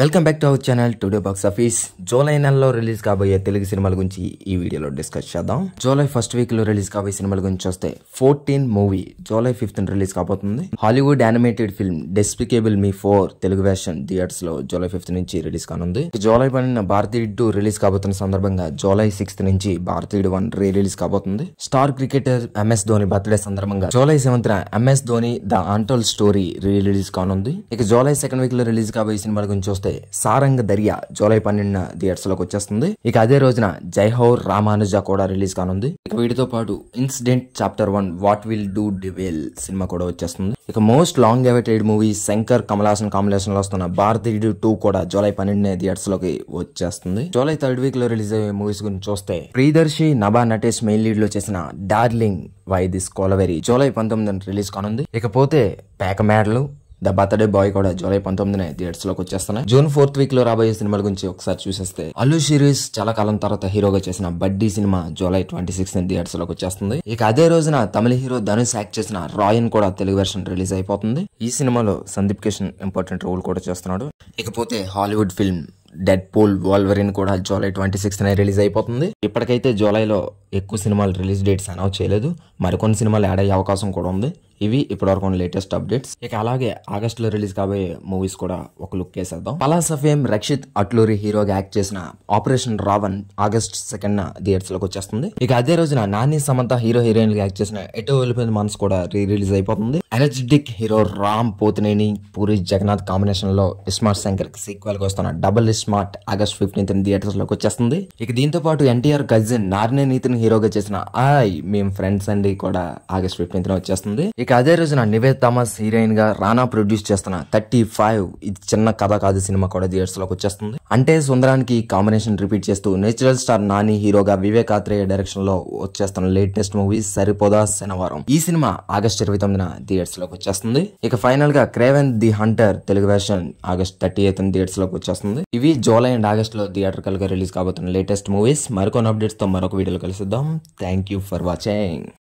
welcome back to our channel today box office July నెలలో release కాబోయే తెలుగు సినిమాల గురించి ఈ వీడియోలో డిస్కస్ చేద్దాం జూలై ఫస్ట్ వీక్ లో రిలీజ్ కాబోయే సినిమాల గురించి వస్తే fourteen movie July fifth release కాబోతుంది Hollywood animated film Despicable Me four Telugu version theatres లో జూలై ఫిఫ్త్ నుంచి రిలీజ్ కానుంది జూలై పన్నెండున భారతీయుడు టూ రిలీజ్ కాబోతున్న సందర్భంగా జూలై సిక్స్త్ నుంచి భారతీయుడు వన్ రీ రిలీజ్ కాబోతుంది star cricketer MS Dhoni birthday సందర్భంగా July seventh MS Dhoni the untold story re release కానుంది ఇక జూలై సెకండ్ వీక్ లో రిలీజ్ కాబోయే సినిమాల గురించి చూస్తే సారంగ దర్యా జూలై పన్నెండున థియేటర్స్ లోకి వచ్చేస్తుంది ఇక అదే రోజున జైహౌర్ రామానుజ కూడా రిలీజ్ కానుంది ఇక వీటితో పాటు incident chapter one what will do డివి వేల్ సినిమా కూడా వచ్చేస్తుంది ఇక most long awaited movie Shankar Kamalhaasan combination లో వస్తున్న భారతీయుడు టూ కూడా జూలై పన్నెండునే థియేటర్స్ లోకి వచ్చేస్తుంది జూలై థర్డ్ వీక్ లో రిలీజ్ అయ్యే మూవీస్ గురించి చూస్తే ప్రియదర్శి నభా నటేష్ మెయిన్ లీడ్ లో చేసిన Darling why this Kolaveri July పంతొమ్మిది రిలీజ్ కానుంది ఇకపోతే పేకమేడలు ద బర్త్డే బాయ్ కూడా జూలై పంతొమ్మిదిన థియేటర్స్ లోకి వచ్చేస్తున్నాయి జూన్ ఫోర్త్ వీక్ లో రాబోయే సినిమాల గురించి ఒకసారి చూసేస్తే అల్లు సిరీస్ చాలా కాలం తర్వాత హీరోగా చేసిన బడ్డీ సినిమా జూలై ట్వంటీ సిక్స్ థియేటర్స్ లోకి వచ్చేస్తుంది ఇక అదే రోజున తమిళ హీరో ధనుష్ యాక్ట్ చేసిన రాయన్ కూడా తెలుగు వెర్షన్ రిలీజ్ అయిపోతుంది ఈ సినిమాలో సందీప్ కిషన్ ఇంపార్టెంట్ రోల్ కూడా చేస్తున్నాడు ఇకపోతే Hollywood film Deadpool Wolverine కూడా జూలై ట్వంటీ సిక్స్త్నే రిలీజ్ అయిపోతుంది ఇప్పటికైతే జూలైలో ఎక్కువ సినిమాలు రిలీజ్ డేట్స్ అనౌన్స్ చేయలేదు మరికొన్ని సినిమాలు యాడ్ అయ్యే అవకాశం కూడా ఉంది ఇవి ఇప్పటివరకు లేటెస్ట్ అప్డేట్స్ ఇక అలాగే ఆగస్టులో రిలీజ్ కాబోయే మూవీస్ కూడా ఒక లుక్ వేసేద్దాం పలాస్ ఎం రక్షిత్ అట్లూరి హీరోగా యాక్ట్ చేసిన operation Raavan August second theatres లోకి వచ్చేస్తుంది ఇక అదే రోజున నాని సమంత హీరో హీరోయిన్ గా యాక్ట్ చేసిన ఎటో వెళ్ళిపోయిన మనసు కూడా రీ రిలీజ్ అయిపోతుంది energetic hero Ram Pothineni Puri Jagannadh combination లో ఇస్మార్ట్ శంకర్ సీక్వెల్ గా వస్తున్న double smart August fifteenth theatres లోకి వచ్చేస్తుంది ఇక దీంతో పాటు ఎన్టీఆర్ కజిన్ నారినే నీతిని హీరోగా చేసిన ఆయ్ మేము ఫ్రెండ్స్ అండి కూడా ఆగస్ట్ ఫిఫ్టీన్త్ వచ్చేస్తుంది ఇక అదే రోజున నివేద్ థామస్ హీరోయిన్ గా రానా ప్రొడ్యూస్ చేస్తున్న థర్టీ ఫైవ్ ఇది చిన్న కథ కాదు సినిమా కూడా థియేటర్స్ లోకి వచ్చేస్తుంది అంటే సుందరానికి కాంబినేషన్ రిపీట్ చేస్తూ నేచురల్ స్టార్ నాని హీరోగా వివేక్ ఆత్రేయ డైరెక్షన్ లో వచ్చేస్తున్న లేటెస్ట్ మూవీ సరిపోదా శనివారం ఈ సినిమా ఆగస్ట్ ఇరవై తొమ్మిదిన థియేటర్స్ లోకి వచ్చేస్తుంది ఇక ఫైనల్ గా Kraven the hunter Telugu version August thirty eighth theatres లోకి వచ్చేస్తుంది ఇవి మూవీ జూలై అండ్ ఆగస్ట్లో థియేటర్కల్గా రిలీజ్ కాబోతున్న లేటెస్ట్ మూవీస్ మరికొన్ని అప్డేట్స్తో మరొక వీడియోలో కలుసుద్దాం థ్యాంక్ యూ ఫర్ వాచింగ్